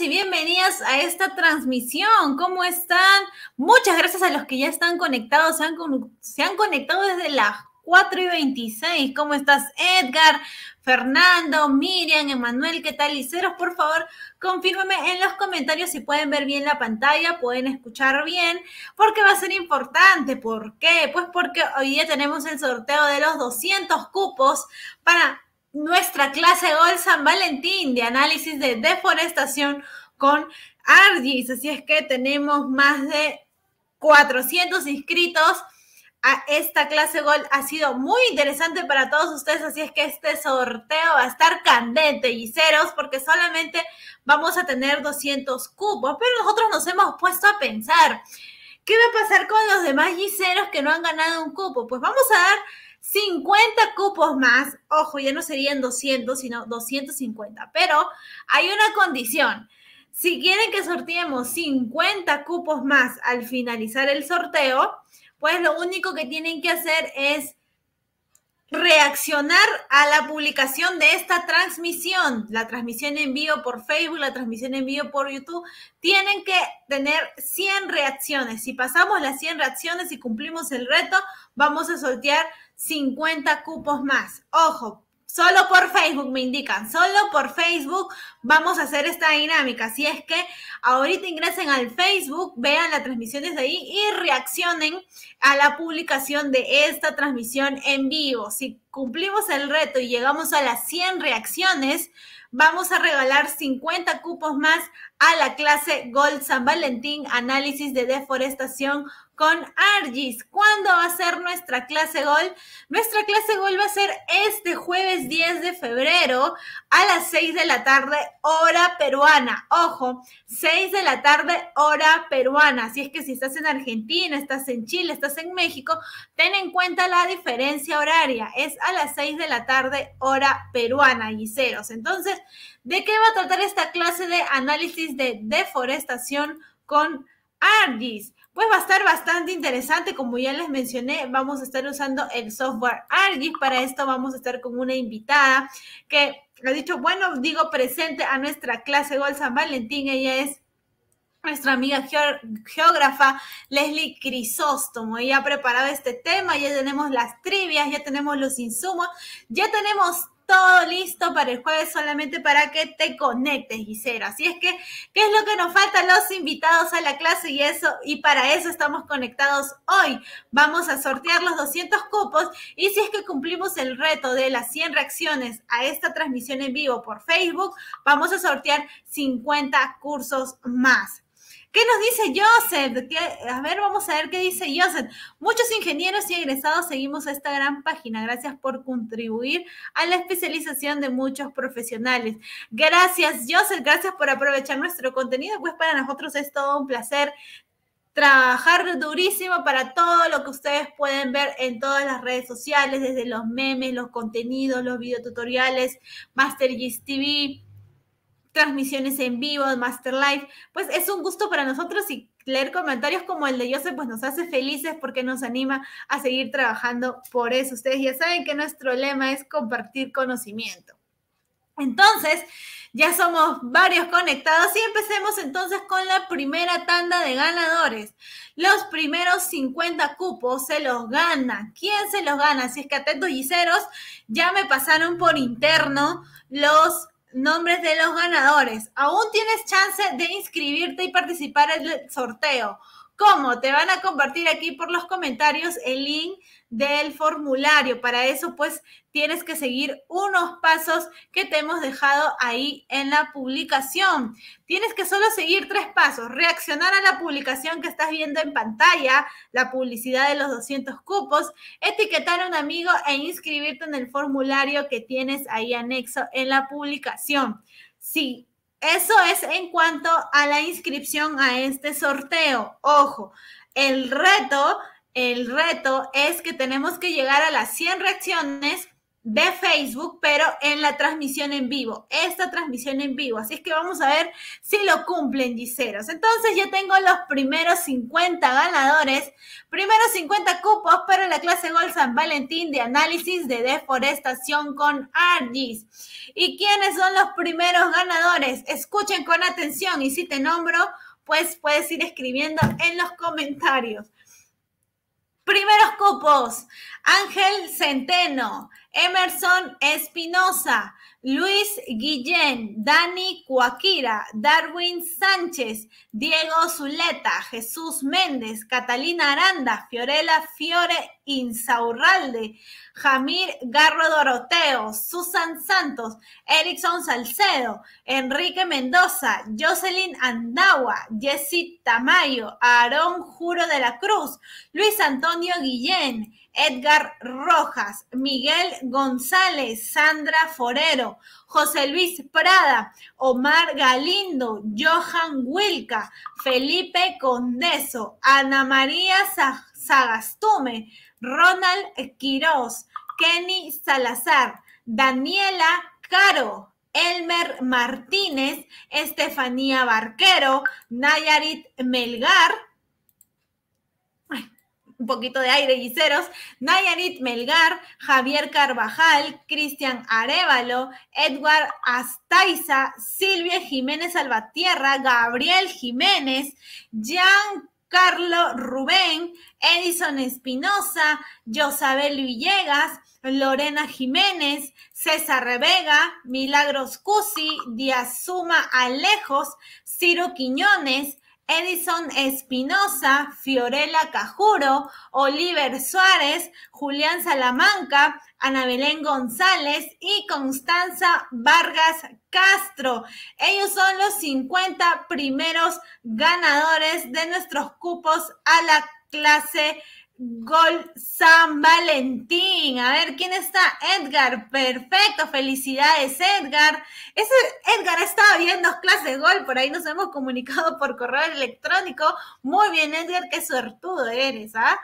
y bienvenidas a esta transmisión. ¿Cómo están? Muchas gracias a los que ya están conectados. Se han, conectado desde las 4 y 26. ¿Cómo estás, Edgar? Fernando, Miriam, Emanuel, ¿qué tal? Y Ceros, por favor, confírmame en los comentarios si pueden ver bien la pantalla, pueden escuchar bien, porque va a ser importante. ¿Por qué? Pues porque hoy día tenemos el sorteo de los 200 cupos para nuestra clase Gol San Valentín de análisis de deforestación con Argis. Así es que tenemos más de 400 inscritos a esta clase Gol. Ha sido muy interesante para todos ustedes, así es que este sorteo va a estar candente, ceros porque solamente vamos a tener 200 cupos, pero nosotros nos hemos puesto a pensar. ¿Qué va a pasar con los demás Giseros que no han ganado un cupo? Pues vamos a dar 50 cupos más. Ojo, ya no serían 200, sino 250. Pero hay una condición. Si quieren que sorteemos 50 cupos más al finalizar el sorteo, pues lo único que tienen que hacer es reaccionar a la publicación de esta transmisión, la transmisión en vivo por Facebook, la transmisión en vivo por YouTube, tienen que tener 100 reacciones. Si pasamos las 100 reacciones y cumplimos el reto, vamos a sortear 50 cupos más. Ojo, solo por Facebook me indican, solo por Facebook vamos a hacer esta dinámica. Si es que ahorita ingresen al Facebook, vean las transmisiones de ahí y reaccionen a la publicación de esta transmisión en vivo. Si cumplimos el reto y llegamos a las 100 reacciones, vamos a regalar 50 cupos más a la clase Gold San Valentín, análisis de deforestación con Argis. ¿Cuándo va a ser nuestra clase gol? Nuestra clase gol va a ser este jueves 10 de febrero a las 6 de la tarde, hora peruana. Ojo, 6 de la tarde, hora peruana. Así es que si estás en Argentina, estás en Chile, estás en México, ten en cuenta la diferencia horaria. Es a las 6 de la tarde, hora peruana, Giseros. Entonces, ¿de qué va a tratar esta clase de análisis de deforestación con Argis? Pues va a estar bastante interesante, como ya les mencioné, vamos a estar usando el software ARGIS, para esto vamos a estar con una invitada que ha dicho, bueno, digo presente a nuestra clase Gol San Valentín, ella es nuestra amiga geógrafa Leslie Crisóstomo. Ella ha preparado este tema, ya tenemos las trivias, ya tenemos los insumos, ya tenemos todo listo para el jueves solamente para que te conectes, Gisera. Así es que, ¿qué es lo que nos faltan Los invitados a la clase y eso, y para eso estamos conectados hoy. Vamos a sortear los 200 cupos y si es que cumplimos el reto de las 100 reacciones a esta transmisión en vivo por Facebook, vamos a sortear 50 cursos más. ¿Qué nos dice Joseph? A ver, vamos a ver qué dice Joseph. Muchos ingenieros y egresados seguimos esta gran página. Gracias por contribuir a la especialización de muchos profesionales. Gracias, Joseph. Gracias por aprovechar nuestro contenido. Pues para nosotros es todo un placer trabajar durísimo para todo lo que ustedes pueden ver en todas las redes sociales, desde los memes, los contenidos, los videotutoriales, Master TV, transmisiones en vivo, Master Live. Pues es un gusto para nosotros y leer comentarios como el de Joseph pues nos hace felices porque nos anima a seguir trabajando por eso. Ustedes ya saben que nuestro lema es compartir conocimiento. Entonces, ya somos varios conectados y empecemos entonces con la primera tanda de ganadores. Los primeros 50 cupos se los gana. ¿Quién se los gana? Si es que atentos ceros, ya me pasaron por interno los nombres de los ganadores. Aún tienes chance de inscribirte y participar en el sorteo. ¿Cómo? Te van a compartir aquí por los comentarios el link del formulario. Para eso, pues, tienes que seguir unos pasos que te hemos dejado ahí en la publicación. Tienes que solo seguir tres pasos. Reaccionar a la publicación que estás viendo en pantalla, la publicidad de los 200 cupos, etiquetar a un amigo e inscribirte en el formulario que tienes ahí anexo en la publicación. Sí eso es en cuanto a la inscripción a este sorteo. Ojo, el reto, el reto es que tenemos que llegar a las 100 reacciones de Facebook, pero en la transmisión en vivo, esta transmisión en vivo. Así es que vamos a ver si lo cumplen, Giseros. Entonces yo tengo los primeros 50 ganadores, primeros 50 cupos para la clase Gol San Valentín de análisis de deforestación con Argis. ¿Y quiénes son los primeros ganadores? Escuchen con atención y si te nombro, pues puedes ir escribiendo en los comentarios. Primeros cupos, Ángel Centeno, Emerson Espinosa, Luis Guillén, Dani Cuaquira, Darwin Sánchez, Diego Zuleta, Jesús Méndez, Catalina Aranda, Fiorella Fiore Insaurralde, Jamir Garro Doroteo, Susan Santos, Erickson Salcedo, Enrique Mendoza, Jocelyn Andagua, Jessy Tamayo, Aarón Juro de la Cruz, Luis Antonio Guillén, Edgar Rojas, Miguel González, Sandra Forero, José Luis Prada, Omar Galindo, Johan Wilka, Felipe Condeso, Ana María Sagastume, Ronald Quiroz, Kenny Salazar, Daniela Caro, Elmer Martínez, Estefanía Barquero, Nayarit Melgar, un poquito de aire, y ceros Nayanit Melgar, Javier Carvajal, Cristian Arevalo, Edward Astaiza, Silvia Jiménez Salvatierra, Gabriel Jiménez, Jean Carlo Rubén, Edison Espinosa, Josabel Villegas, Lorena Jiménez, César Revega, Milagros Cusi, Diazuma Alejos, Ciro Quiñones, Edison Espinosa, Fiorella Cajuro, Oliver Suárez, Julián Salamanca, Ana Belén González y Constanza Vargas Castro. Ellos son los 50 primeros ganadores de nuestros cupos a la clase Gol San Valentín. A ver, ¿quién está? Edgar. Perfecto, felicidades, Edgar. Ese Edgar estaba viendo clases gol, por ahí nos hemos comunicado por correo electrónico. Muy bien, Edgar, qué suertudo eres, ¿ah?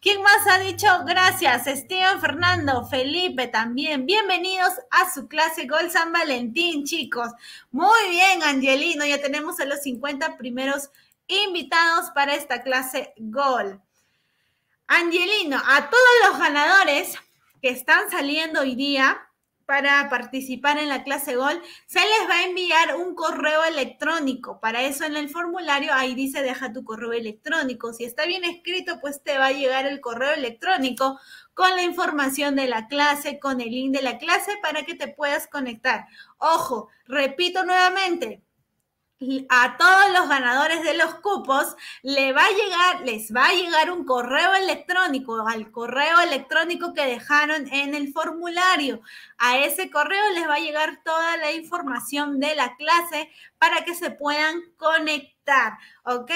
¿Quién más ha dicho? Gracias, Steven, Fernando, Felipe también. Bienvenidos a su clase Gol San Valentín, chicos. Muy bien, Angelino, ya tenemos a los 50 primeros invitados para esta clase Gol. Angelino, a todos los ganadores que están saliendo hoy día para participar en la clase Gol, se les va a enviar un correo electrónico. Para eso en el formulario ahí dice deja tu correo electrónico. Si está bien escrito, pues te va a llegar el correo electrónico con la información de la clase, con el link de la clase para que te puedas conectar. Ojo, repito nuevamente, a todos los ganadores de los cupos va a llegar, les va a llegar un correo electrónico al correo electrónico que dejaron en el formulario. A ese correo les va a llegar toda la información de la clase para que se puedan conectar, ¿ok?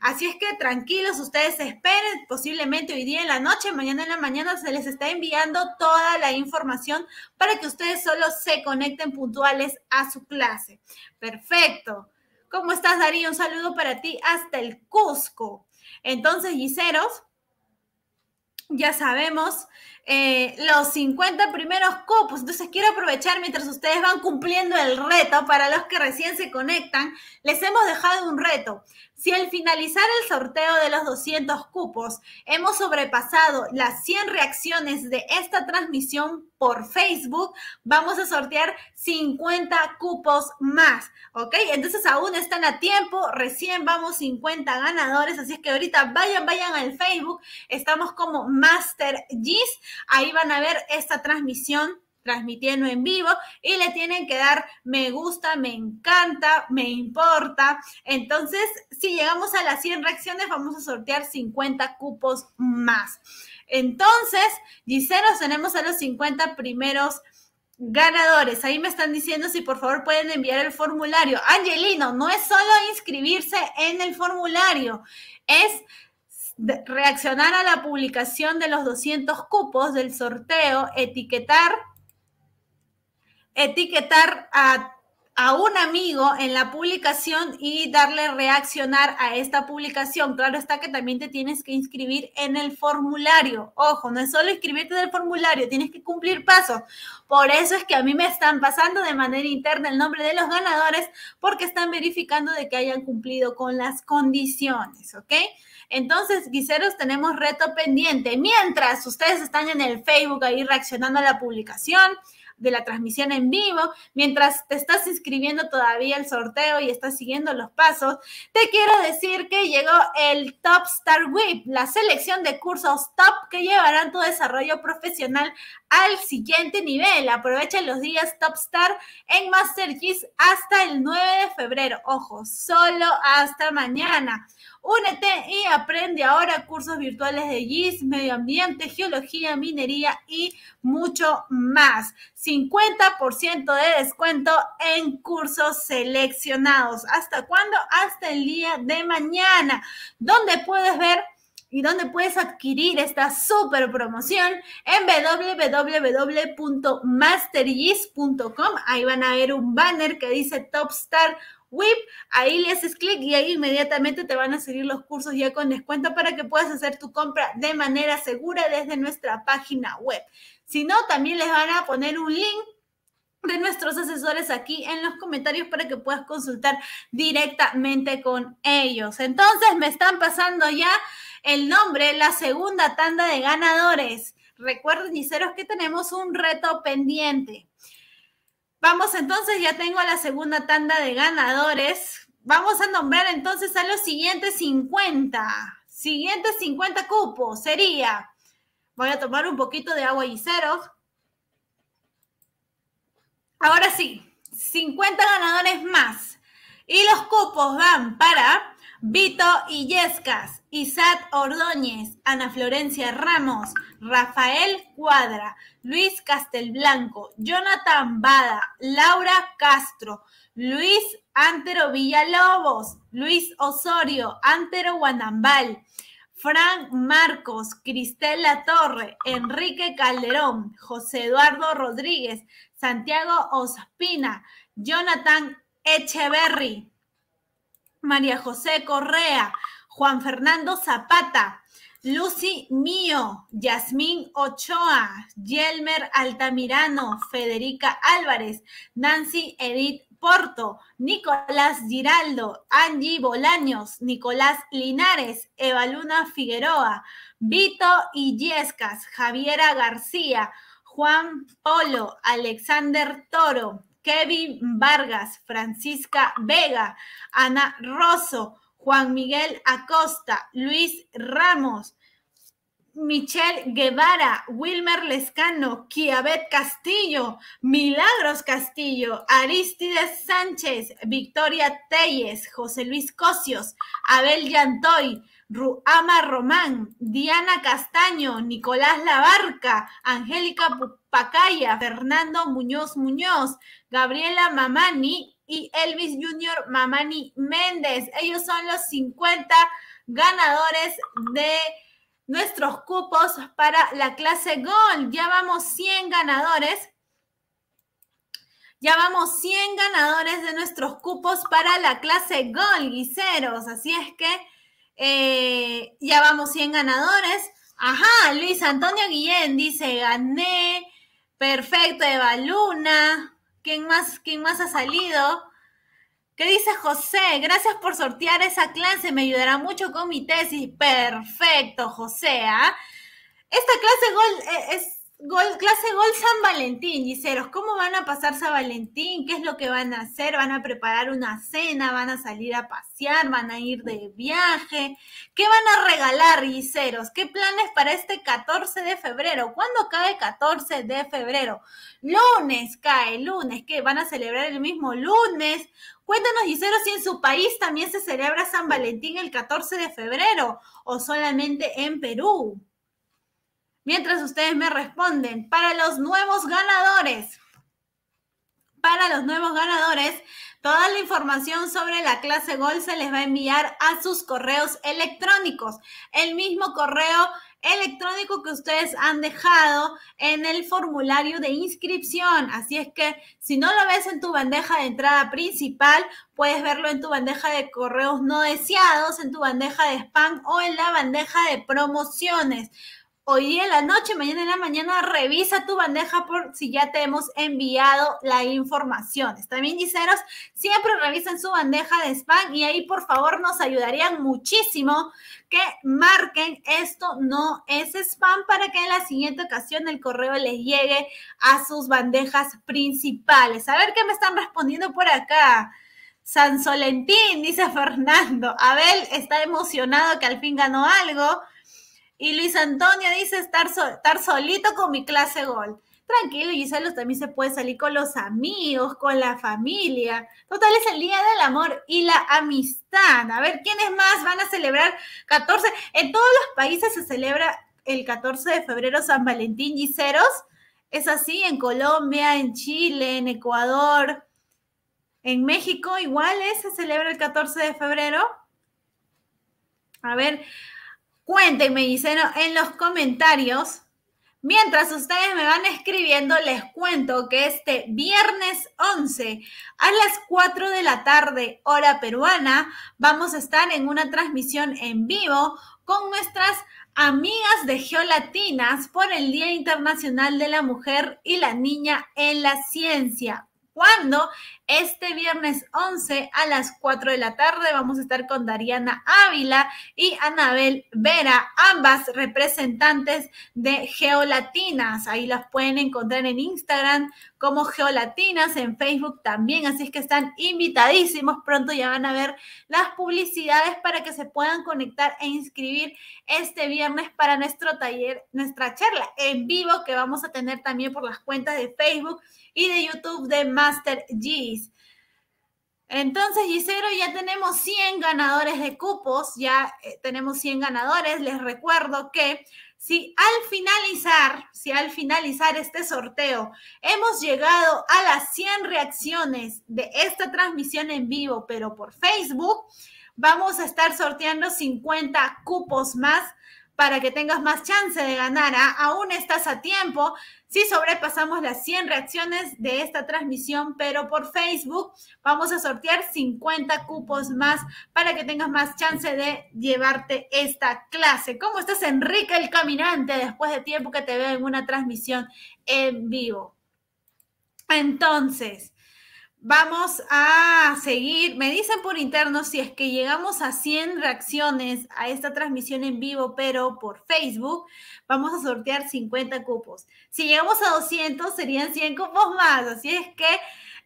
Así es que tranquilos, ustedes esperen, posiblemente hoy día en la noche, mañana en la mañana se les está enviando toda la información para que ustedes solo se conecten puntuales a su clase. Perfecto. ¿Cómo estás, Darío? Un saludo para ti hasta el Cusco. Entonces, Giseros, ya sabemos eh, los 50 primeros copos. Entonces quiero aprovechar mientras ustedes van cumpliendo el reto para los que recién se conectan. Les hemos dejado un reto. Si al finalizar el sorteo de los 200 cupos hemos sobrepasado las 100 reacciones de esta transmisión por Facebook, vamos a sortear 50 cupos más, ¿ok? Entonces aún están a tiempo, recién vamos 50 ganadores, así es que ahorita vayan, vayan al Facebook, estamos como Master Gis, ahí van a ver esta transmisión transmitiendo en vivo y le tienen que dar me gusta, me encanta, me importa. Entonces, si llegamos a las 100 reacciones, vamos a sortear 50 cupos más. Entonces, Giseros, tenemos a los 50 primeros ganadores. Ahí me están diciendo si por favor pueden enviar el formulario. Angelino, no es solo inscribirse en el formulario, es reaccionar a la publicación de los 200 cupos del sorteo, etiquetar etiquetar a, un amigo en la publicación y darle reaccionar a esta publicación. Claro está que también te tienes que inscribir en el formulario. Ojo, no es solo inscribirte en el formulario, tienes que cumplir pasos. Por eso es que a mí me están pasando de manera interna el nombre de los ganadores porque están verificando de que hayan cumplido con las condiciones, ¿ok? Entonces, guiseros, tenemos reto pendiente. Mientras ustedes están en el Facebook ahí reaccionando a la publicación, de la transmisión en vivo, mientras te estás inscribiendo todavía el sorteo y estás siguiendo los pasos, te quiero decir que llegó el Top Star Whip, la selección de cursos top que llevarán tu desarrollo profesional al siguiente nivel. Aprovecha los días Top Star en Master Gis hasta el 9 de febrero. Ojo, solo hasta mañana. Únete y aprende ahora cursos virtuales de GIS, medio ambiente, geología, minería y mucho más. 50% de descuento en cursos seleccionados. ¿Hasta cuándo? Hasta el día de mañana, donde puedes ver y donde puedes adquirir esta super promoción en www.mastergis.com. Ahí van a ver un banner que dice Top Star Whip. Ahí le haces clic y ahí inmediatamente te van a seguir los cursos ya con descuento para que puedas hacer tu compra de manera segura desde nuestra página web. Si no, también les van a poner un link de nuestros asesores aquí en los comentarios para que puedas consultar directamente con ellos. Entonces, me están pasando ya el nombre, la segunda tanda de ganadores. Recuerden, Niceros, que tenemos un reto pendiente. Vamos entonces, ya tengo la segunda tanda de ganadores. Vamos a nombrar entonces a los siguientes 50. Siguientes 50 cupos sería. Voy a tomar un poquito de agua, ceros. Ahora sí, 50 ganadores más. Y los cupos van para Vito Illescas, Isad Ordóñez, Ana Florencia Ramos, Rafael Cuadra, Luis Castelblanco, Jonathan Bada, Laura Castro, Luis Antero Villalobos, Luis Osorio, Antero Guanambal, Frank Marcos, Cristela Torre, Enrique Calderón, José Eduardo Rodríguez, Santiago Ospina, Jonathan Echeverry, María José Correa, Juan Fernando Zapata, Lucy Mío, Yasmín Ochoa, Yelmer Altamirano, Federica Álvarez, Nancy Edith Porto, Nicolás Giraldo, Angie Bolaños, Nicolás Linares, Luna Figueroa, Vito Illescas, Javiera García, Juan Polo, Alexander Toro, Kevin Vargas, Francisca Vega, Ana Rosso, Juan Miguel Acosta, Luis Ramos, Michelle Guevara, Wilmer Lescano, Kiabet Castillo, Milagros Castillo, Aristides Sánchez, Victoria Telles, José Luis Cocios, Abel Yantoy, Ruama Román, Diana Castaño, Nicolás Labarca, Angélica Pacaya, Fernando Muñoz Muñoz, Gabriela Mamani y Elvis Junior Mamani Méndez. Ellos son los 50 ganadores de nuestros cupos para la clase gol Ya vamos 100 ganadores. Ya vamos 100 ganadores de nuestros cupos para la clase gol guiseros. Así es que eh, ya vamos 100 ganadores. Ajá, Luis Antonio Guillén dice, gané Perfecto, Eva Luna. ¿Quién más, más ha salido? ¿Qué dice José? Gracias por sortear esa clase, me ayudará mucho con mi tesis. Perfecto, José. ¿ah? Esta clase gol eh, es, Gol, clase Gol San Valentín, Giseros. ¿Cómo van a pasar San Valentín? ¿Qué es lo que van a hacer? ¿Van a preparar una cena? ¿Van a salir a pasear? ¿Van a ir de viaje? ¿Qué van a regalar, Giseros? ¿Qué planes para este 14 de febrero? ¿Cuándo cae 14 de febrero? Lunes cae, lunes. ¿Qué? ¿Van a celebrar el mismo lunes? Cuéntanos, Giseros, si en su país también se celebra San Valentín el 14 de febrero o solamente en Perú. Mientras ustedes me responden, para los nuevos ganadores, para los nuevos ganadores, toda la información sobre la clase Gol se les va a enviar a sus correos electrónicos. El mismo correo electrónico que ustedes han dejado en el formulario de inscripción. Así es que si no lo ves en tu bandeja de entrada principal, puedes verlo en tu bandeja de correos no deseados, en tu bandeja de spam o en la bandeja de promociones hoy en la noche, mañana en la mañana, revisa tu bandeja por si ya te hemos enviado la información. También, diceros, siempre revisen su bandeja de spam y ahí, por favor, nos ayudarían muchísimo que marquen esto no es spam para que en la siguiente ocasión el correo les llegue a sus bandejas principales. A ver qué me están respondiendo por acá. San Solentín, dice Fernando. Abel está emocionado que al fin ganó algo. Y Luis Antonio dice estar, estar solito con mi clase gol. Tranquilo, Giselo también se puede salir con los amigos, con la familia. Total, es el día del amor y la amistad. A ver, ¿quiénes más van a celebrar 14? En todos los países se celebra el 14 de febrero San Valentín, Giseros. Es así en Colombia, en Chile, en Ecuador, en México igual eh, se celebra el 14 de febrero. A ver, Cuéntenme, dicen en los comentarios. Mientras ustedes me van escribiendo, les cuento que este viernes 11 a las 4 de la tarde, hora peruana, vamos a estar en una transmisión en vivo con nuestras amigas de Geolatinas por el Día Internacional de la Mujer y la Niña en la Ciencia. ¿Cuándo? Este viernes 11 a las 4 de la tarde vamos a estar con Dariana Ávila y Anabel Vera, ambas representantes de Geolatinas. Ahí las pueden encontrar en Instagram como Geolatinas, en Facebook también. Así es que están invitadísimos. Pronto ya van a ver las publicidades para que se puedan conectar e inscribir este viernes para nuestro taller, nuestra charla en vivo que vamos a tener también por las cuentas de Facebook y de YouTube de Master G. Entonces, Gisero, ya tenemos 100 ganadores de cupos, ya eh, tenemos 100 ganadores. Les recuerdo que si al finalizar, si al finalizar este sorteo hemos llegado a las 100 reacciones de esta transmisión en vivo, pero por Facebook, vamos a estar sorteando 50 cupos más para que tengas más chance de ganar. ¿ah? Aún estás a tiempo. si sobrepasamos las 100 reacciones de esta transmisión, pero por Facebook vamos a sortear 50 cupos más para que tengas más chance de llevarte esta clase. ¿Cómo estás, Enrique el Caminante, después de tiempo que te veo en una transmisión en vivo? Entonces, Vamos a seguir. Me dicen por interno si es que llegamos a 100 reacciones a esta transmisión en vivo, pero por Facebook, vamos a sortear 50 cupos. Si llegamos a 200, serían 100 cupos más. Así es que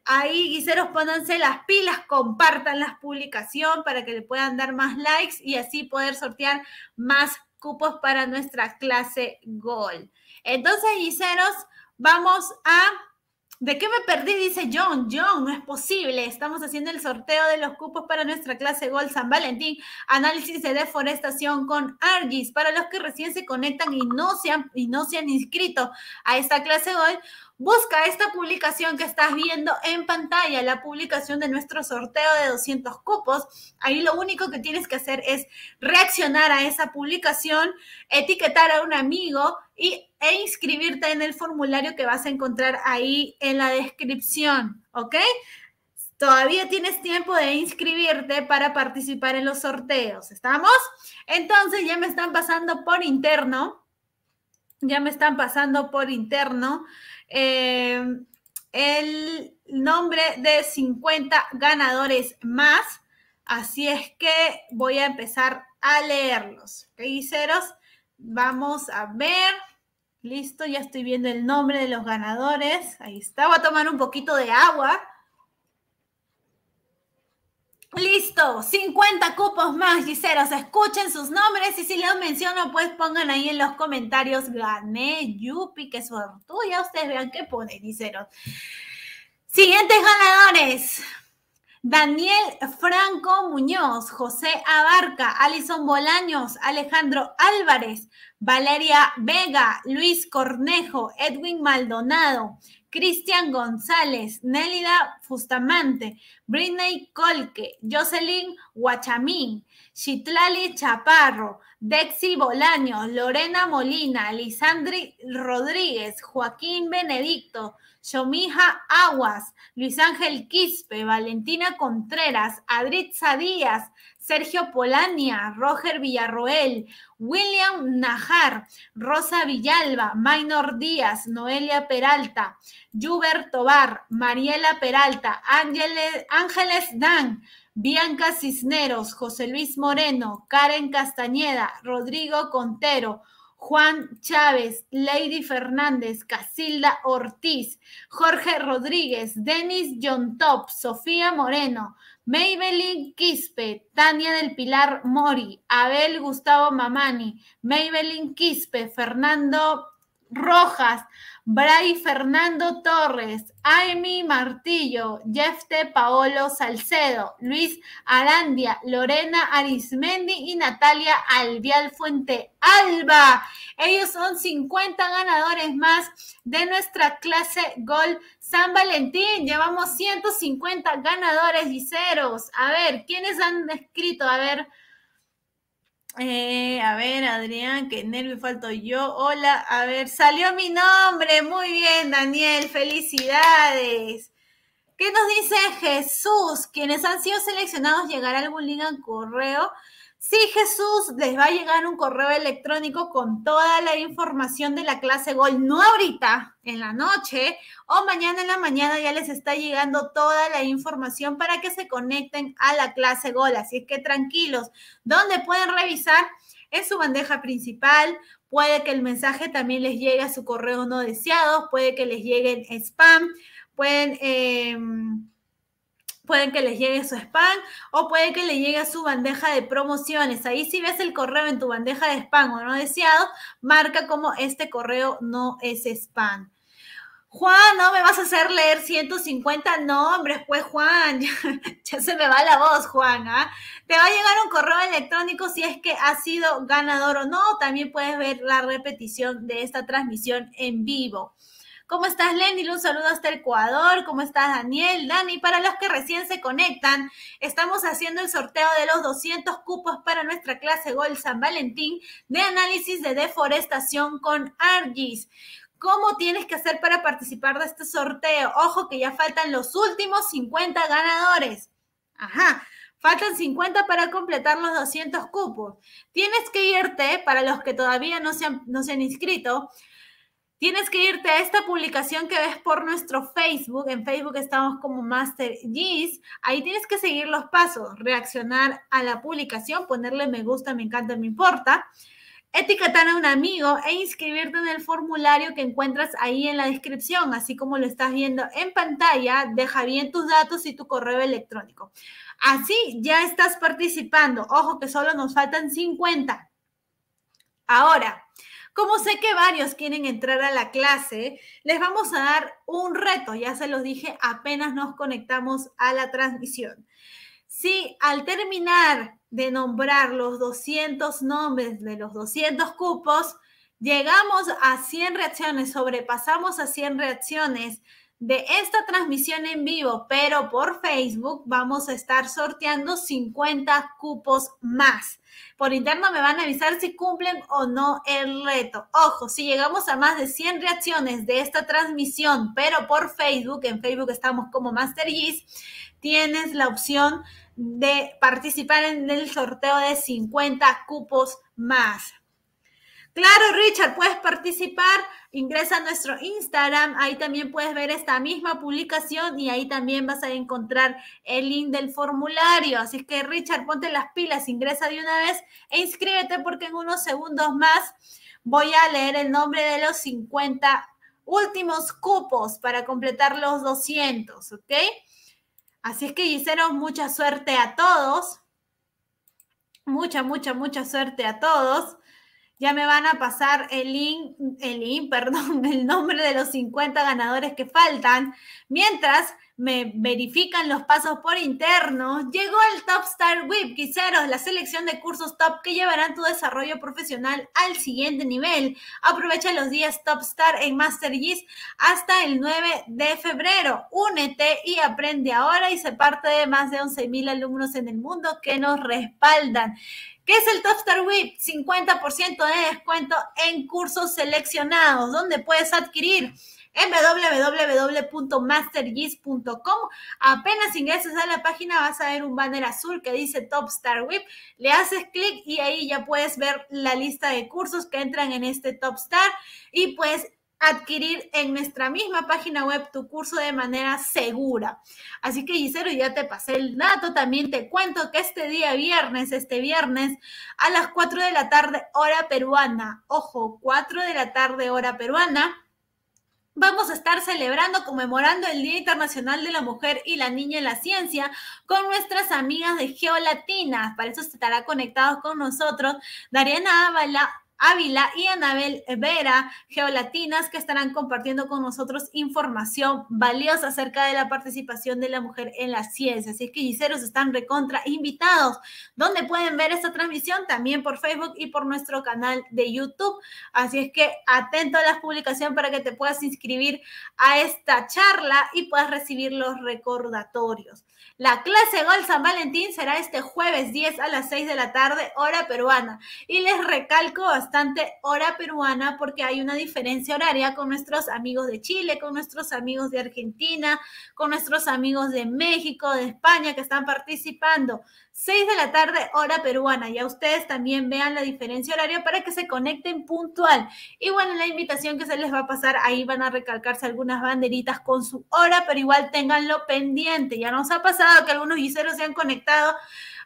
ahí, guiseros, pónganse las pilas, compartan la publicación para que le puedan dar más likes y así poder sortear más cupos para nuestra clase Gol. Entonces, guiseros, vamos a ¿De qué me perdí? Dice John. John, no es posible. Estamos haciendo el sorteo de los cupos para nuestra clase Gold San Valentín. Análisis de deforestación con Argis. Para los que recién se conectan y no se han, y no se han inscrito a esta clase hoy busca esta publicación que estás viendo en pantalla, la publicación de nuestro sorteo de 200 cupos. Ahí lo único que tienes que hacer es reaccionar a esa publicación, etiquetar a un amigo y, e inscribirte en el formulario que vas a encontrar ahí en la descripción, ¿ok? Todavía tienes tiempo de inscribirte para participar en los sorteos, ¿estamos? Entonces ya me están pasando por interno, ya me están pasando por interno em, el nombre de 50 ganadores más, así es que voy a empezar a leerlos, ¿ok, Ceros? Vamos a ver. Listo, ya estoy viendo el nombre de los ganadores. Ahí está, voy a tomar un poquito de agua. Listo, 50 cupos más, Giseros. Escuchen sus nombres y si les menciono, pues pongan ahí en los comentarios. Gané, Yupi, qué suerte. Ya ustedes vean qué pone, Giseros. Siguientes ganadores. Daniel Franco Muñoz, José Abarca, Alison Bolaños, Alejandro Álvarez, Valeria Vega, Luis Cornejo, Edwin Maldonado, Cristian González, Nélida Fustamante, Britney Colque, Jocelyn Huachamín, Chitlali Chaparro, Dexi Bolaño, Lorena Molina, Lisandri Rodríguez, Joaquín Benedicto, Yomija Aguas, Luis Ángel Quispe, Valentina Contreras, Adritza Díaz, Sergio Polania, Roger Villarroel, William Najar, Rosa Villalba, Maynor Díaz, Noelia Peralta, Juber Tobar, Mariela Peralta, Ángeles Dan, Bianca Cisneros, José Luis Moreno, Karen Castañeda, Rodrigo Contero, Juan Chávez, Lady Fernández, Casilda Ortiz, Jorge Rodríguez, Denis Top, Sofía Moreno, Maybelline Quispe, Tania del Pilar Mori, Abel Gustavo Mamani, Maybelline Quispe, Fernando Rojas, Bray Fernando Torres, Amy Martillo, Jefte Paolo Salcedo, Luis Arandia, Lorena Arismendi y Natalia Alvial Fuente Alba. Ellos son 50 ganadores más de nuestra clase Gol San Valentín. Llevamos 150 ganadores y ceros. A ver, ¿quiénes han escrito? A ver. Eh, a ver, Adrián, que nervio falto yo. Hola, a ver, salió mi nombre. Muy bien, Daniel, felicidades. ¿Qué nos dice Jesús? Quienes han sido seleccionados a algún link en correo Sí, Jesús, les va a llegar un correo electrónico con toda la información de la clase Gol, no ahorita, en la noche o mañana en la mañana ya les está llegando toda la información para que se conecten a la clase Gol. Así es que tranquilos, donde pueden revisar en su bandeja principal, puede que el mensaje también les llegue a su correo no deseado, puede que les llegue en spam, pueden... Em, pueden que les llegue su spam o puede que le llegue su bandeja de promociones. Ahí si ves el correo en tu bandeja de spam o no deseado, marca como este correo no es spam. Juan, no me vas a hacer leer 150 nombres, pues Juan, ya, se me va la voz, Juan. ¿ah? Te va a llegar un correo electrónico si es que has sido ganador o no. También puedes ver la repetición de esta transmisión en vivo. ¿Cómo estás, Lenny? Un saludo hasta Ecuador. ¿Cómo estás, Daniel? Dani, para los que recién se conectan, estamos haciendo el sorteo de los 200 cupos para nuestra clase Gol San Valentín de análisis de deforestación con Argis. ¿Cómo tienes que hacer para participar de este sorteo? Ojo que ya faltan los últimos 50 ganadores. Ajá. Faltan 50 para completar los 200 cupos. Tienes que irte, para los que todavía no se no se han inscrito, Tienes que irte a esta publicación que ves por nuestro Facebook. En Facebook estamos como Master G's. Ahí tienes que seguir los pasos, reaccionar a la publicación, ponerle me gusta, me encanta, me importa, etiquetar a un amigo e inscribirte en el formulario que encuentras ahí en la descripción, así como lo estás viendo en pantalla. Deja bien tus datos y tu correo electrónico. Así ya estás participando. Ojo que solo nos faltan 50. Ahora, como sé que varios quieren entrar a la clase, les vamos a dar un reto, ya se los dije, apenas nos conectamos a la transmisión. Si al terminar de nombrar los 200 nombres de los 200 cupos, llegamos a 100 reacciones, sobrepasamos a 100 reacciones de esta transmisión en vivo, pero por Facebook vamos a estar sorteando 50 cupos más. Por interno me van a avisar si cumplen o no el reto. Ojo, si llegamos a más de 100 reacciones de esta transmisión, pero por Facebook, en Facebook estamos como Master tienes la opción de participar en el sorteo de 50 cupos más. Claro, Richard, puedes participar Ingresa a nuestro Instagram, ahí también puedes ver esta misma publicación y ahí también vas a encontrar el link del formulario. Así que Richard, ponte las pilas, ingresa de una vez e inscríbete porque en unos segundos más voy a leer el nombre de los 50 últimos cupos para completar los 200, ¿ok? Así es que hicieron mucha suerte a todos. Mucha, mucha, mucha suerte a todos. Ya me van a pasar el link, el link, perdón, el nombre de los 50 ganadores que faltan. Mientras, me verifican los pasos por internos, llegó el Top Star Whip, Quiseros, la selección de cursos top que llevarán tu desarrollo profesional al siguiente nivel. Aprovecha los días Top Star en Master Gis hasta el 9 de febrero. Únete y aprende ahora y se parte de más de 11.000 alumnos en el mundo que nos respaldan. ¿Qué es el Top Star Whip? 50% de descuento en cursos seleccionados, donde puedes adquirir en www.mastergis.com. Apenas ingresas a la página vas a ver un banner azul que dice Top Star Whip. Le haces clic y ahí ya puedes ver la lista de cursos que entran en este Top Star y puedes adquirir en nuestra misma página web tu curso de manera segura. Así que Gisero, ya te pasé el dato, también te cuento que este día viernes, este viernes a las 4 de la tarde hora peruana, ojo, 4 de la tarde hora peruana, Vamos a estar celebrando, conmemorando el Día Internacional de la Mujer y la Niña en la Ciencia con nuestras amigas de Geolatinas. Para eso estará conectado con nosotros Dariana Ábala, Ávila y Anabel Vera, Geolatinas, que estarán compartiendo con nosotros información valiosa acerca de la participación de la mujer en la ciencia. Así que Giseros están recontra invitados, donde pueden ver esta transmisión también por Facebook y por nuestro canal de YouTube. Así es que atento a la publicación para que te puedas inscribir a esta charla y puedas recibir los recordatorios. La clase Gol San Valentín será este jueves 10 a las 6 de la tarde, hora peruana. Y les recalco bastante hora peruana porque hay una diferencia horaria con nuestros amigos de Chile, con nuestros amigos de Argentina, con nuestros amigos de México, de España que están participando. 6 de la tarde, hora peruana. Ya ustedes también vean la diferencia horaria para que se conecten puntual. Y bueno, la invitación que se les va a pasar, ahí van a recalcarse algunas banderitas con su hora, pero igual tenganlo pendiente. Ya nos ha pasado que algunos guiseros se han conectado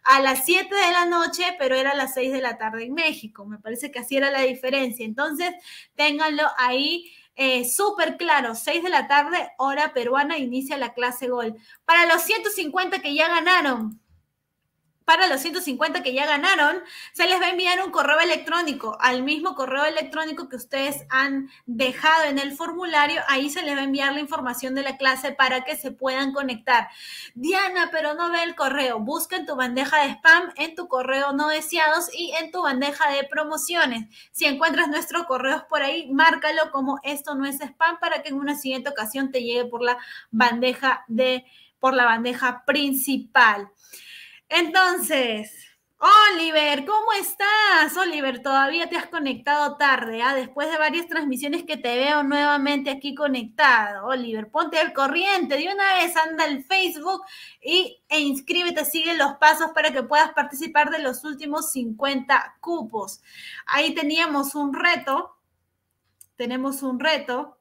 a las 7 de la noche, pero era a las 6 de la tarde en México. Me parece que así era la diferencia. Entonces, ténganlo ahí. Eh, súper claro, 6 de la tarde, hora peruana, inicia la clase gol. Para los 150 que ya ganaron, para los 150 que ya ganaron, se les va a enviar un correo electrónico al mismo correo electrónico que ustedes han dejado en el formulario. Ahí se les va a enviar la información de la clase para que se puedan conectar. Diana, pero no ve el correo. Busca en tu bandeja de spam, en tu correo no deseados y en tu bandeja de promociones. Si encuentras nuestros correos por ahí, márcalo como esto no es spam para que en una siguiente ocasión te llegue por la bandeja de por la bandeja principal. Entonces, Oliver, ¿cómo estás? Oliver, todavía te has conectado tarde, ¿ah? después de varias transmisiones que te veo nuevamente aquí conectado. Oliver, ponte al corriente, de una vez anda al Facebook e inscríbete, sigue los pasos para que puedas participar de los últimos 50 cupos. Ahí teníamos un reto, tenemos un reto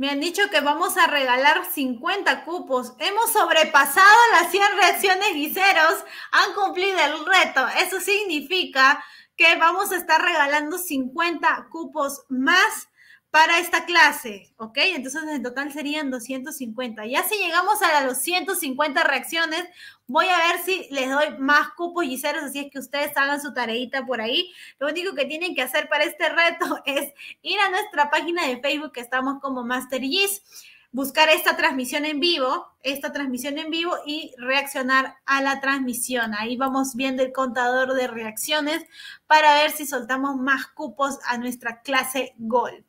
me han dicho que vamos a regalar 50 cupos. Hemos sobrepasado las 100 reacciones ceros Han cumplido el reto. Eso significa que vamos a estar regalando 50 cupos más para esta clase, ¿ok? Entonces en total serían 250. Ya si llegamos a las 250 reacciones, voy a ver si les doy más cupos y ceros, así es que ustedes hagan su tareita por ahí. Lo único que tienen que hacer para este reto es ir a nuestra página de Facebook que estamos como Master Gis buscar esta transmisión en vivo, esta transmisión en vivo y reaccionar a la transmisión. Ahí vamos viendo el contador de reacciones para ver si soltamos más cupos a nuestra clase Gol.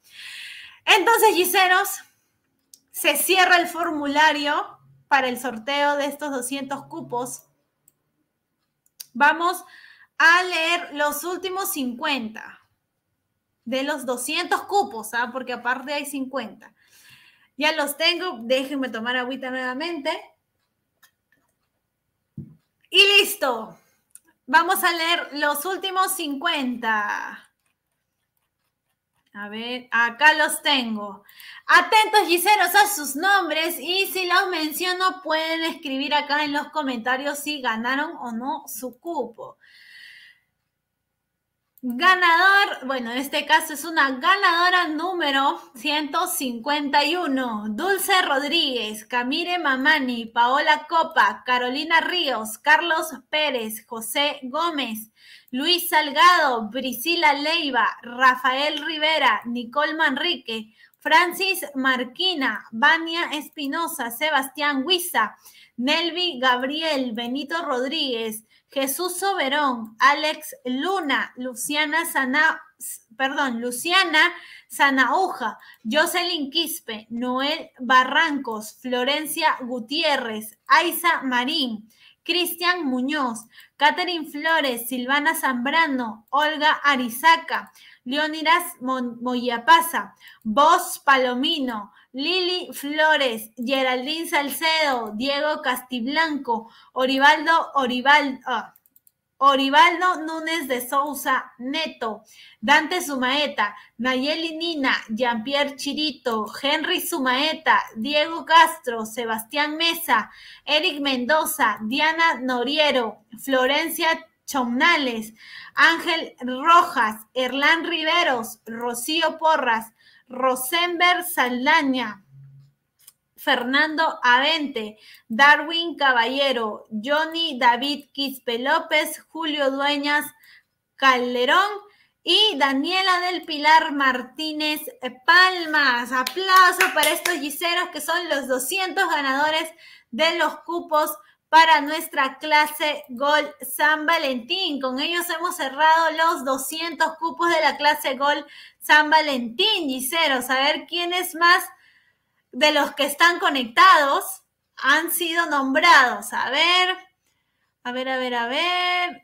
Entonces, Giseros, se cierra el formulario para el sorteo de estos 200 cupos. Vamos a leer los últimos 50 de los 200 cupos, ¿ah? porque aparte hay 50. Ya los tengo, déjenme tomar agüita nuevamente. Y listo. Vamos a leer los últimos 50. A ver, acá los tengo. Atentos, Giseros, a sus nombres y si los menciono pueden escribir acá en los comentarios si ganaron o no su cupo. Ganador, bueno, en este caso es una ganadora número 151. Dulce Rodríguez, Camire Mamani, Paola Copa, Carolina Ríos, Carlos Pérez, José Gómez, Luis Salgado, Priscila Leiva, Rafael Rivera, Nicole Manrique, Francis Marquina, Vania Espinosa, Sebastián Huiza, Nelvi Gabriel, Benito Rodríguez, Jesús Soberón, Alex Luna, Luciana Sana, perdón, Luciana Sanauja, Jocelyn Quispe, Noel Barrancos, Florencia Gutiérrez, Aiza Marín, Cristian Muñoz, Catherine Flores, Silvana Zambrano, Olga Arizaca, Leonidas Moyapasa, Vos Palomino, Lili Flores, Geraldine Salcedo, Diego Castiblanco, Oribaldo Oribaldo, ah, Núñez de Sousa Neto, Dante Sumaeta, Nayeli Nina, Jean-Pierre Chirito, Henry Sumaeta, Diego Castro, Sebastián Mesa, Eric Mendoza, Diana Noriero, Florencia Chomnales, Ángel Rojas, Erlán Riveros, Rocío Porras, Rosenberg Saldaña, Fernando Avente, Darwin Caballero, Johnny David Quispe López, Julio Dueñas Calderón y Daniela del Pilar Martínez Palmas. Aplauso para estos giseros que son los 200 ganadores de los cupos para nuestra clase Gol San Valentín. Con ellos hemos cerrado los 200 cupos de la clase Gol San Valentín. y a ver quiénes más de los que están conectados han sido nombrados. A ver, a ver, a ver, a ver.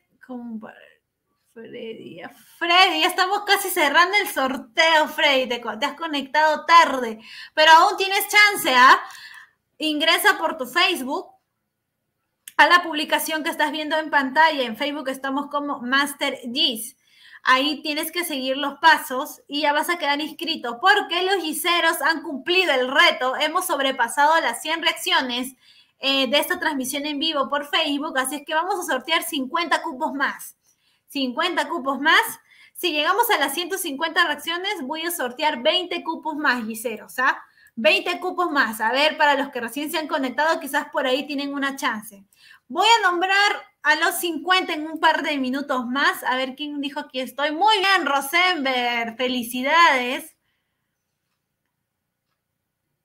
Freddy, Freddy, ya estamos casi cerrando el sorteo, Freddy. Te, has conectado tarde, pero aún tienes chance, ¿ah? Ingresa por tu Facebook, a la publicación que estás viendo en pantalla. En Facebook estamos como Master Gis. Ahí tienes que seguir los pasos y ya vas a quedar inscrito porque los giseros han cumplido el reto. Hemos sobrepasado las 100 reacciones eh, de esta transmisión en vivo por Facebook, así es que vamos a sortear 50 cupos más. 50 cupos más. Si llegamos a las 150 reacciones, voy a sortear 20 cupos más, giseros, ¿ah? 20 cupos más. A ver, para los que recién se han conectado, quizás por ahí tienen una chance. Voy a nombrar a los 50 en un par de minutos más. A ver quién dijo que estoy. Muy bien, Rosenberg. Felicidades.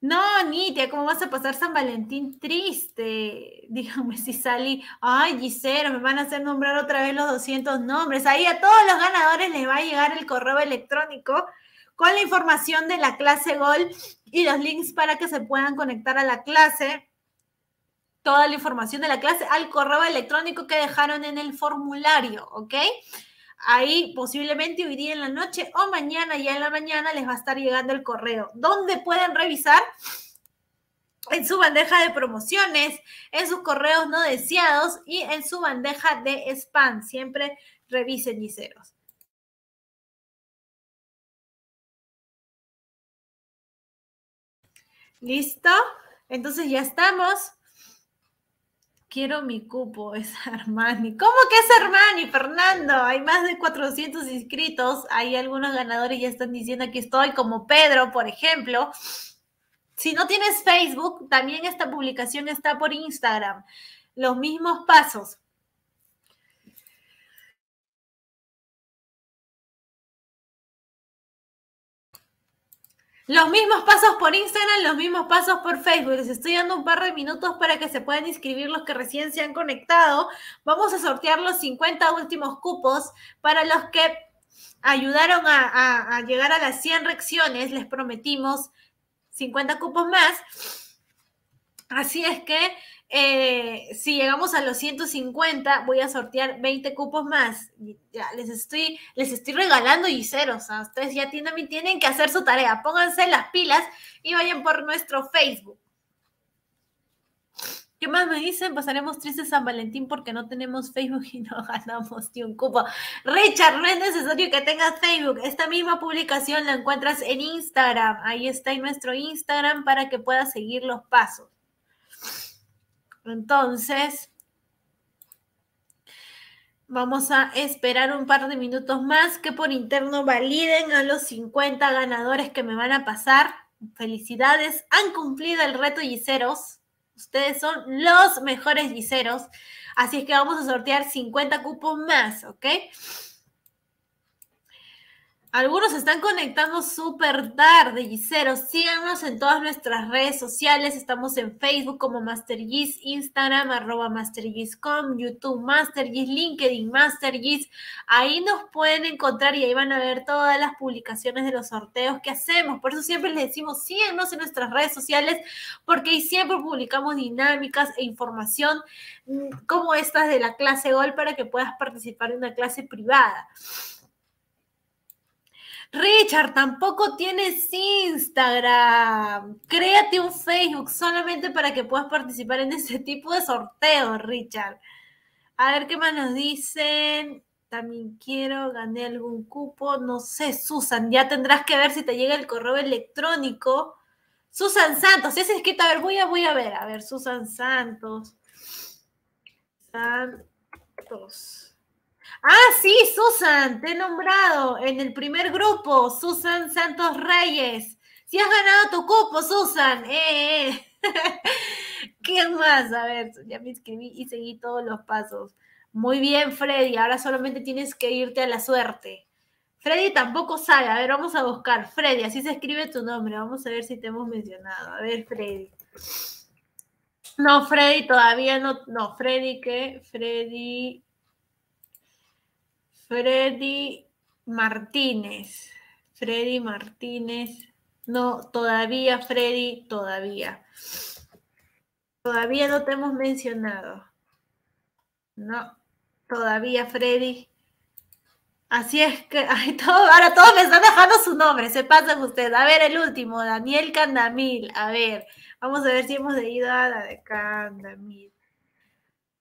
No, Nitia, ¿cómo vas a pasar San Valentín triste? Dígame si salí. Ay, Gisela, me van a hacer nombrar otra vez los 200 nombres. Ahí a todos los ganadores les va a llegar el correo electrónico con la información de la clase Gol y los links para que se puedan conectar a la clase, toda la información de la clase al correo electrónico que dejaron en el formulario, ¿ok? Ahí posiblemente hoy día en la noche o mañana, ya en la mañana, les va a estar llegando el correo. ¿Dónde pueden revisar? en su bandeja de promociones, en sus correos no deseados y en su bandeja de spam. Siempre revisen, ceros. ¿Listo? Entonces ya estamos. Quiero mi cupo, es Armani. ¿Cómo que es Armani, Fernando? Hay más de 400 inscritos. Hay algunos ganadores ya están diciendo que estoy, como Pedro, por ejemplo. Si no tienes Facebook, también esta publicación está por Instagram. Los mismos pasos. Los mismos pasos por Instagram, los mismos pasos por Facebook. Les estoy dando un par de minutos para que se puedan inscribir los que recién se han conectado. Vamos a sortear los 50 últimos cupos para los que ayudaron a, llegar a las 100 reacciones. Les prometimos 50 cupos más. Así es que eh, si llegamos a los 150, voy a sortear 20 cupos más. Ya, les estoy, les estoy regalando y O sea, ustedes ya tienen, que hacer su tarea. Pónganse las pilas y vayan por nuestro Facebook. ¿Qué más me dicen? Pasaremos tristes San Valentín porque no tenemos Facebook y no ganamos ni un cupo. Richard, no es necesario que tengas Facebook. Esta misma publicación la encuentras en Instagram. Ahí está en nuestro Instagram para que puedas seguir los pasos. Entonces, vamos a esperar un par de minutos más que por interno validen a los 50 ganadores que me van a pasar. Felicidades, han cumplido el reto Giseros. Ustedes son los mejores Giseros. Así es que vamos a sortear 50 cupos más, ¿ok? Algunos están conectando súper tarde, cero. Síganos en todas nuestras redes sociales. Estamos en Facebook como MasterGis, Instagram arroba MasterGis.com, YouTube MasterGiz, LinkedIn MasterGiz. Ahí nos pueden encontrar y ahí van a ver todas las publicaciones de los sorteos que hacemos. Por eso siempre les decimos síganos en nuestras redes sociales porque ahí siempre publicamos dinámicas e información mm, como estas de la clase Gol para que puedas participar en una clase privada. Richard, tampoco tienes Instagram. Créate un Facebook solamente para que puedas participar en ese tipo de sorteos, Richard. A ver qué más nos dicen. También quiero, ganar algún cupo. No sé, Susan, ya tendrás que ver si te llega el correo electrónico. Susan Santos, es escrito, a ver, voy a, voy a ver, a ver, Susan Santos. Santos. Ah, sí, Susan, te he nombrado en el primer grupo, Susan Santos Reyes. Si has ganado tu cupo, Susan. Eh, eh, eh. ¿Qué más? A ver, ya me inscribí y seguí todos los pasos. Muy bien, Freddy. Ahora solamente tienes que irte a la suerte. Freddy tampoco sale. A ver, vamos a buscar. Freddy, así se escribe tu nombre. Vamos a ver si te hemos mencionado. A ver, Freddy. No, Freddy todavía no. No, Freddy, ¿qué? Freddy. Freddy Martínez. Freddy Martínez. No, todavía, Freddy, todavía. Todavía no te hemos mencionado. No, todavía, Freddy. Así es que todo, ahora todos me están dejando su nombre, se pasan ustedes. A ver, el último, Daniel Candamil. A ver, vamos a ver si hemos leído a la de Candamil.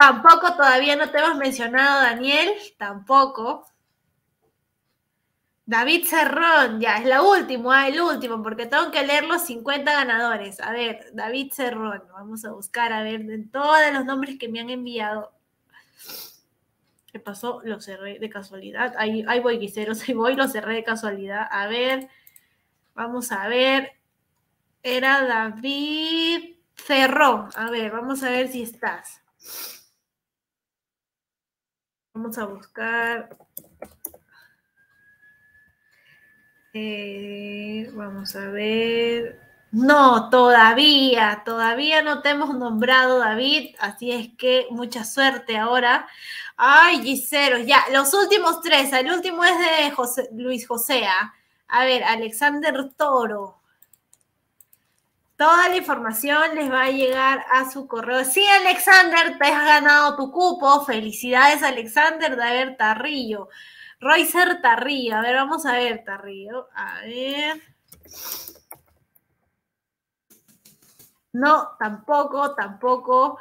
Tampoco todavía no te hemos mencionado, Daniel, tampoco. David Cerrón, ya, es la última, ah, el último, porque tengo que leer los 50 ganadores. A ver, David Cerrón, vamos a buscar, a ver, de todos los nombres que me han enviado. ¿Qué pasó? Lo cerré de casualidad. Ahí, ahí voy, Guiseros, ahí voy, lo cerré de casualidad. A ver, vamos a ver. Era David Cerrón. A ver, vamos a ver si estás. Vamos a buscar. Eh, vamos a ver. No, todavía, todavía no te hemos nombrado, David. Así es que mucha suerte ahora. Ay, Giseros, ya, los últimos tres. El último es de Luis José, ¿ah? A ver, Alexander Toro. Toda la información les va a llegar a su correo. Sí, Alexander, te has ganado tu cupo. Felicidades, Alexander, de haber Tarrillo. Roycer Tarrillo. A ver, vamos a ver, Tarrillo. A ver. No, tampoco, tampoco.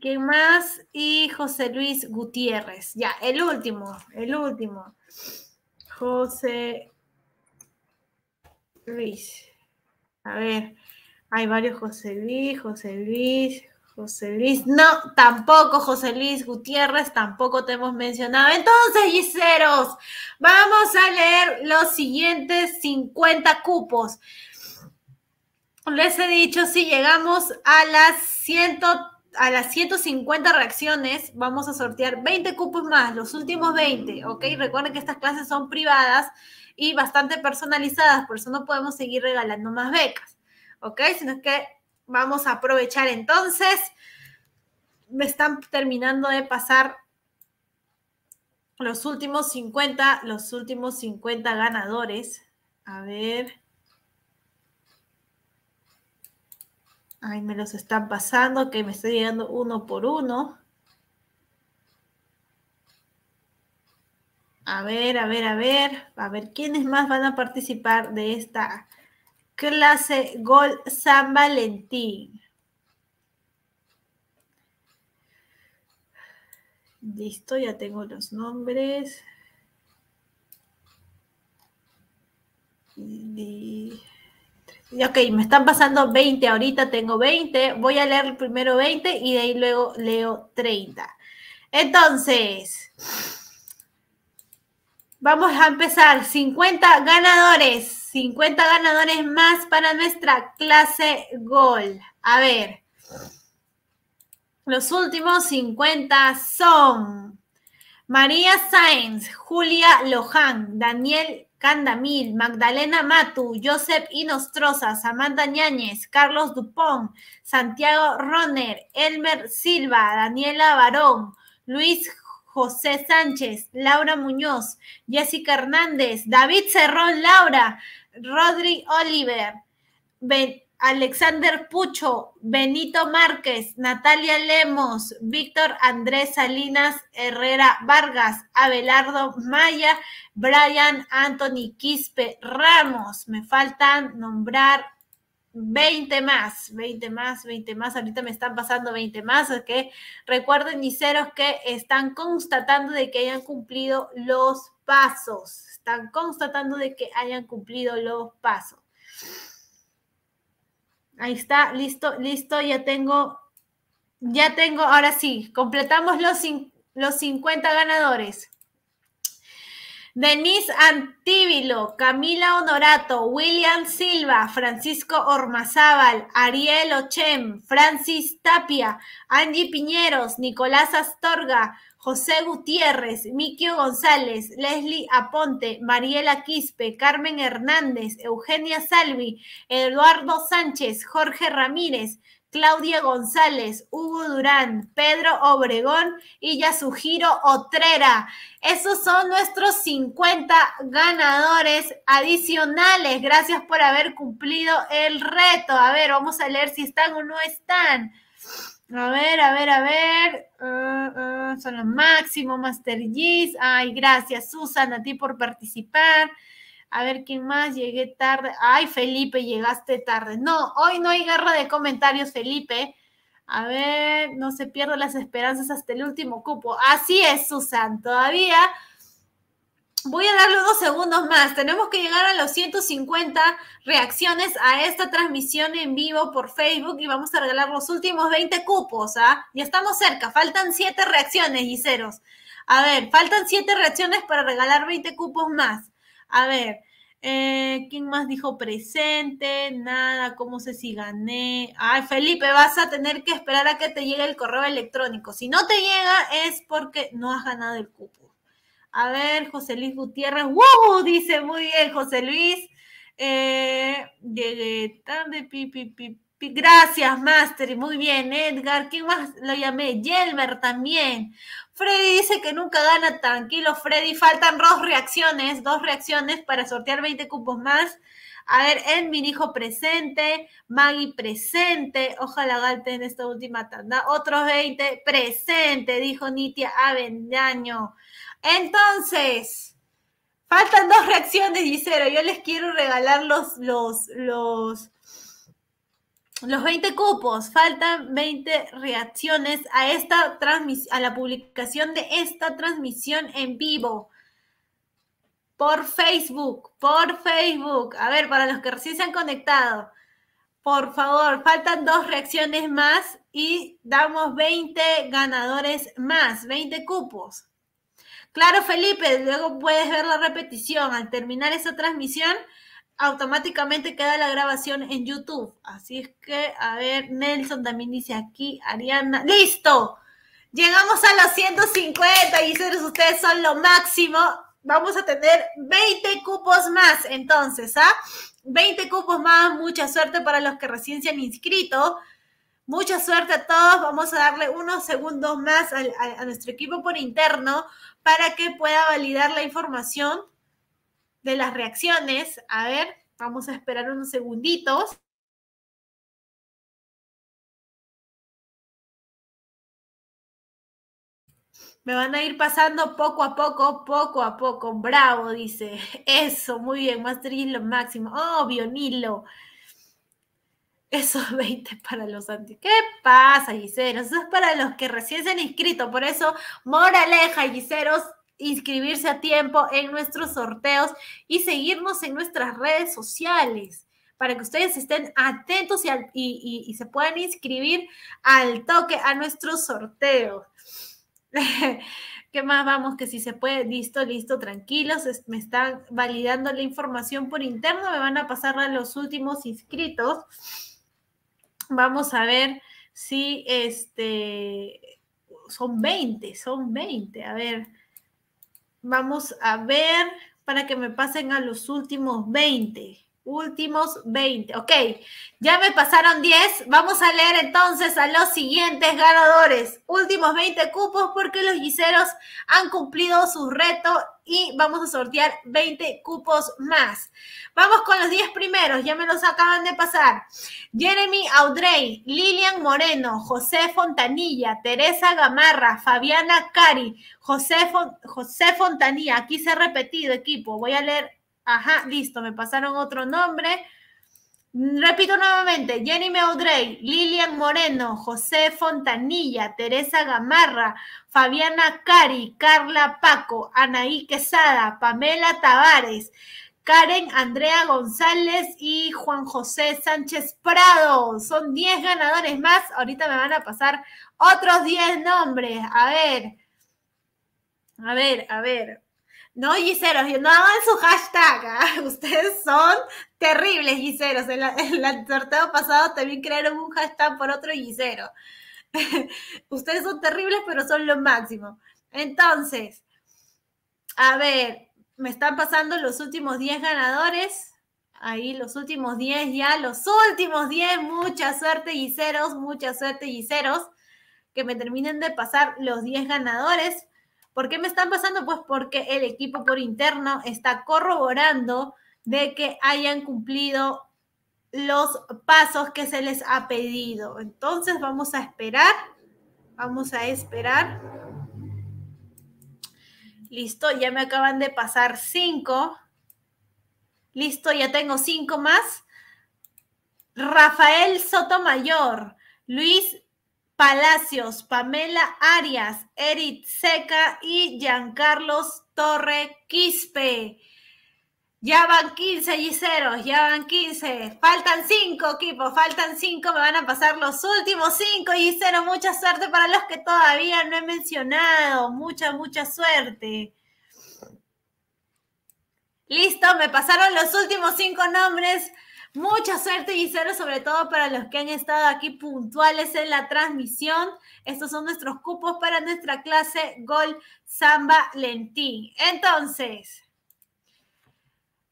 ¿Quién más? Y José Luis Gutiérrez. Ya, el último, el último. José Luis. A ver. Hay varios José Luis, José Luis, José Luis. No, tampoco José Luis Gutiérrez, tampoco te hemos mencionado. Entonces, Giseros, vamos a leer los siguientes 50 cupos. Les he dicho, si llegamos a las a las 150 reacciones, vamos a sortear 20 cupos más, los últimos 20, ¿ok? Recuerden que estas clases son privadas y bastante personalizadas, por eso no podemos seguir regalando más becas. ¿ok? Sino que vamos a aprovechar entonces. Me están terminando de pasar los últimos 50, los últimos 50 ganadores. A ver. Ahí me los están pasando, que me está llegando uno por uno. A ver, a ver, a ver, a ver, ¿quiénes más van a participar de esta clase Gol San Valentín. Listo, ya tengo los nombres. Ok, me están pasando 20, ahorita tengo 20, voy a leer el primero 20 y de ahí luego leo 30. Entonces, vamos a empezar. 50 ganadores. 50 ganadores más para nuestra clase Gol. A ver. Los últimos 50 son María Sáenz, Julia Loján, Daniel Candamil, Magdalena Matu, Josep Inostroza, Samantha Ñáñez, Carlos Dupont, Santiago Roner, Elmer Silva, Daniela Barón, Luis José Sánchez, Laura Muñoz, Jessica Hernández, David Cerrón Laura, Rodri Oliver, Alexander Pucho, Benito Márquez, Natalia Lemos, Víctor Andrés Salinas Herrera Vargas, Abelardo Maya, Brian Anthony Quispe Ramos. Me faltan nombrar 20 más, 20 más, 20 más. Ahorita me están pasando 20 más. que recuerden Recuerden, ceros que están constatando de que hayan cumplido los pasos. Están constatando de que hayan cumplido los pasos. Ahí está, listo, listo, ya tengo, ya tengo, ahora sí, completamos los, los 50 ganadores. Denise Antíbilo, Camila Honorato, William Silva, Francisco Ormazábal, Ariel Ochem, Francis Tapia, Angie Piñeros, Nicolás Astorga, José Gutiérrez, Miquio González, Leslie Aponte, Mariela Quispe, Carmen Hernández, Eugenia Salvi, Eduardo Sánchez, Jorge Ramírez, Claudia González, Hugo Durán, Pedro Obregón y Yasuhiro Otrera. Esos son nuestros 50 ganadores adicionales. Gracias por haber cumplido el reto. A ver, vamos a leer si están o no están. A ver, a ver, a ver. Ah, ah, son los máximos, Master Gis. Ay, gracias, Susan, a ti por participar. A ver, ¿quién más? Llegué tarde. Ay, Felipe, llegaste tarde. No, hoy no hay guerra de comentarios, Felipe. A ver, no se pierdan las esperanzas hasta el último cupo. Así es, Susan. Todavía Voy a darle dos segundos más. Tenemos que llegar a los 150 reacciones a esta transmisión en vivo por Facebook y vamos a regalar los últimos 20 cupos, ¿ah? Ya estamos cerca. Faltan 7 reacciones, y ceros. A ver, faltan 7 reacciones para regalar 20 cupos más. A ver, eh, ¿quién más dijo presente? Nada, ¿cómo sé si gané? Ay, Felipe, vas a tener que esperar a que te llegue el correo electrónico. Si no te llega es porque no has ganado el cupo. A ver, José Luis Gutiérrez, ¡wow! Dice muy bien, José Luis. Eh, llegué tarde, Gracias, Master. Muy bien, Edgar. ¿Quién más lo llamé? Yelmer también. Freddy dice que nunca gana. Tranquilo, Freddy. Faltan dos reacciones, dos reacciones para sortear 20 cupos más. A ver, Edmin hijo presente, Maggie presente, ojalá galten en esta última tanda. Otros 20 presente, dijo Nitia Avendaño. Entonces, faltan dos reacciones, Gisero. Yo les quiero regalar los, los, los, 20 cupos. Faltan 20 reacciones a esta a la publicación de esta transmisión en vivo. Por Facebook, por Facebook. A ver, para los que recién se han conectado. Por favor, faltan dos reacciones más y damos 20 ganadores más, 20 cupos. Claro, Felipe, luego puedes ver la repetición. Al terminar esa transmisión, automáticamente queda la grabación en YouTube. Así es que, a ver, Nelson también dice aquí, Ariana. ¡Listo! Llegamos a los 150 y ustedes son lo máximo. Vamos a tener 20 cupos más entonces, ¿ah? 20 cupos más, mucha suerte para los que recién se han inscrito. Mucha suerte a todos. Vamos a darle unos segundos más a, nuestro equipo por interno para que pueda validar la información de las reacciones. A ver, vamos a esperar unos segunditos. Me van a ir pasando poco a poco, poco a poco. Bravo, dice. Eso, muy bien. Más lo máximo. Oh, Nilo. Esos 20 para los antiguos. ¿Qué pasa, Giseros? Eso es para los que recién se han inscrito. Por eso, moraleja, Giseros, inscribirse a tiempo en nuestros sorteos y seguirnos en nuestras redes sociales para que ustedes estén atentos y, se puedan inscribir al toque a nuestros sorteos. ¿Qué más vamos? Que si se puede, listo, listo, tranquilos. me están validando la información por interno, me van a pasar a los últimos inscritos. Vamos a ver si este son 20, son 20. A ver, vamos a ver para que me pasen a los últimos 20. Últimos 20, ok. Ya me pasaron 10. Vamos a leer entonces a los siguientes ganadores. Últimos 20 cupos porque los guiseros han cumplido su reto y vamos a sortear 20 cupos más. Vamos con los 10 primeros, ya me los acaban de pasar. Jeremy Audrey, Lilian Moreno, José Fontanilla, Teresa Gamarra, Fabiana Cari, José, José Fontanilla. Aquí se ha repetido equipo, voy a leer Ajá, listo, me pasaron otro nombre. Repito nuevamente, Jenny Meudrey, Lilian Moreno, José Fontanilla, Teresa Gamarra, Fabiana Cari, Carla Paco, Anaí Quesada, Pamela Tavares, Karen Andrea González y Juan José Sánchez Prado. Son 10 ganadores más. Ahorita me van a pasar otros 10 nombres. A ver. A ver, a ver. No, Giseros, no hagan su hashtag. ¿ah? Ustedes son terribles, Giseros. En, el sorteo pasado también crearon un hashtag por otro Gisero. Ustedes son terribles, pero son lo máximo. Entonces, a ver, me están pasando los últimos 10 ganadores. Ahí los últimos 10 ya, los últimos 10. Mucha suerte, Giseros, mucha suerte, Giseros. Que me terminen de pasar los 10 ganadores ¿Por qué me están pasando? Pues porque el equipo por interno está corroborando de que hayan cumplido los pasos que se les ha pedido. Entonces vamos a esperar, vamos a esperar. Listo, ya me acaban de pasar cinco. Listo, ya tengo cinco más. Rafael Sotomayor, Luis Palacios, Pamela Arias, Erit Seca y Giancarlos Torre Quispe. Ya van 15 Giseros, ya van 15. Faltan 5, equipo, faltan 5. Me van a pasar los últimos 5 Giseros. Mucha suerte para los que todavía no he mencionado. Mucha, mucha suerte. Listo, me pasaron los últimos 5 nombres. Mucha suerte, Gisela, sobre todo para los que han estado aquí puntuales en la transmisión. Estos son nuestros cupos para nuestra clase Gol Samba Lentín. Entonces,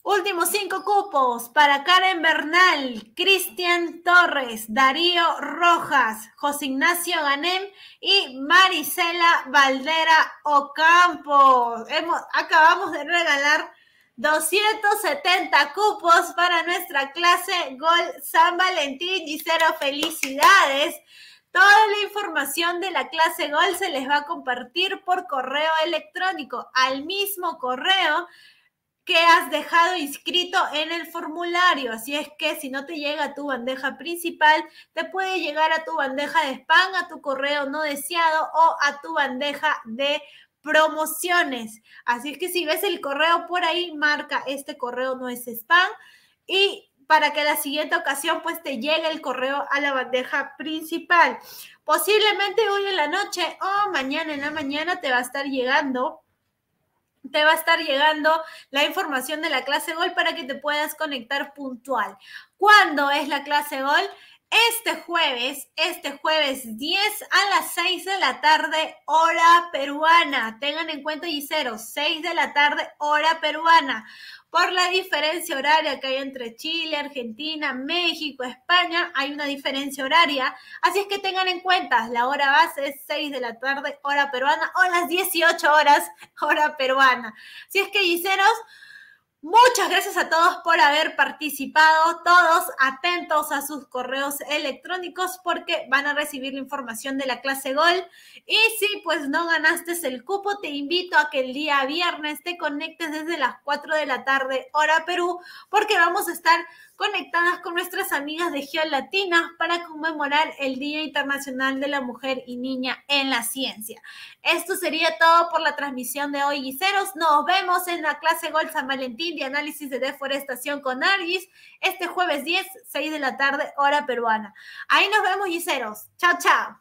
últimos cinco cupos para Karen Bernal, Cristian Torres, Darío Rojas, José Ignacio Ganem y Marisela Valdera Ocampo. Hemos, acabamos de regalar 270 cupos para nuestra clase Gol San Valentín. y cero felicidades. Toda la información de la clase Gol se les va a compartir por correo electrónico al mismo correo que has dejado inscrito en el formulario. Así es que si no te llega a tu bandeja principal, te puede llegar a tu bandeja de spam, a tu correo no deseado o a tu bandeja de promociones. Así es que si ves el correo por ahí, marca este correo no es spam y para que la siguiente ocasión pues te llegue el correo a la bandeja principal. Posiblemente hoy en la noche o mañana en la mañana te va a estar llegando te va a estar llegando la información de la clase Gol para que te puedas conectar puntual. ¿Cuándo es la clase Gol? este jueves, este jueves 10 a las 6 de la tarde, hora peruana. Tengan en cuenta, y ceros, 6 de la tarde, hora peruana. Por la diferencia horaria que hay entre Chile, Argentina, México, España, hay una diferencia horaria. Así es que tengan en cuenta, la hora base es 6 de la tarde, hora peruana, o las 18 horas, hora peruana. Si es que, Giseros, Muchas gracias a todos por haber participado, todos atentos a sus correos electrónicos porque van a recibir la información de la clase Gol. Y si pues no ganaste el cupo, te invito a que el día viernes te conectes desde las 4 de la tarde hora Perú porque vamos a estar conectadas con nuestras amigas de Latina para conmemorar el Día Internacional de la Mujer y Niña en la Ciencia. Esto sería todo por la transmisión de hoy, Guiseros. Nos vemos en la clase Gol San Valentín de análisis de deforestación con Argis este jueves 10, 6 de la tarde, hora peruana. Ahí nos vemos, Guiseros. Chao, chao.